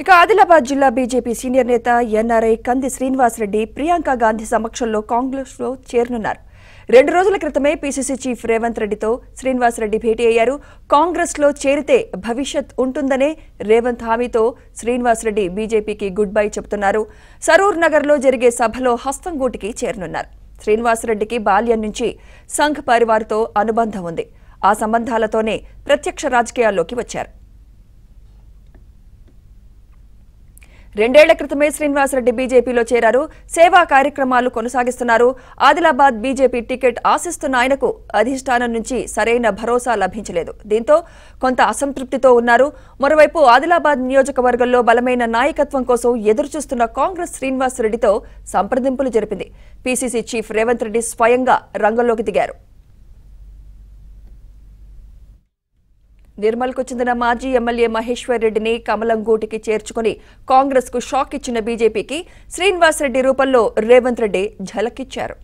ఇక ఆదిలాబాద్ జిల్లా BJP senior నేత ఎన్ఆర్ఐ కంది శ్రీనివాసరెడ్డి ప్రియాంక గాంధీ సమక్షంలో కాంగ్రెస్లో చేరనున్నారు రెండు రోజుల క్రితమే పీసీసీ చీఫ్ రేవంత్ రెడ్డితో శ్రీనివాసరెడ్డి భేటీ అయ్యారు కాంగ్రెస్లో చేరితే భవిష్యత్ ఉంటుందనే రేవంత్ హామీతో శ్రీనివాసరెడ్డి బీజేపీకి గుడ్ బై చెబుతున్నారు సరూర్ నగర్లో జరిగే సభలో హస్తంగూటికి చేరనున్నారు శ్రీనివాసరెడ్డికి బాల్యం నుంచి సంఘ్ పరివార్తో అనుబంధం ఉంది ఆ సంబంధాలతోనే ప్రత్యక్ష రాజకీయాల్లోకి వచ్చారు రెండేళ్ల క్రితమే శ్రీనివాసరెడ్డి బీజేపీలో చేరారు సేవా కార్యక్రమాలు కొనసాగిస్తున్నారు ఆదిలాబాద్ బీజేపీ టికెట్ ఆశిస్తున్న ఆయనకు అధిష్టానం నుంచి సరైన భరోసా లభించలేదు దీంతో కొంత అసంతృప్తితో ఉన్నారు మరోవైపు ఆదిలాబాద్ నియోజకవర్గంలో బలమైన నాయకత్వం కోసం ఎదురుచూస్తున్న కాంగ్రెస్ శ్రీనివాసరెడ్డితో సంప్రదింపులు జరిపింది పీసీసీ చీఫ్ రేవంత్ రెడ్డి స్వయంగా రంగంలోకి దిగారు నిర్మల్కు చెందిన మాజీ ఎమ్మెల్యే మహేశ్వర్ రెడ్డిని కమలంగూటికి చేర్చుకుని కాంగ్రెస్కు షాక్ ఇచ్చిన బీజేపీకి శ్రీనివాసరెడ్డి రూపంలో రేవంత్ రెడ్డి ఝలకిచ్చారు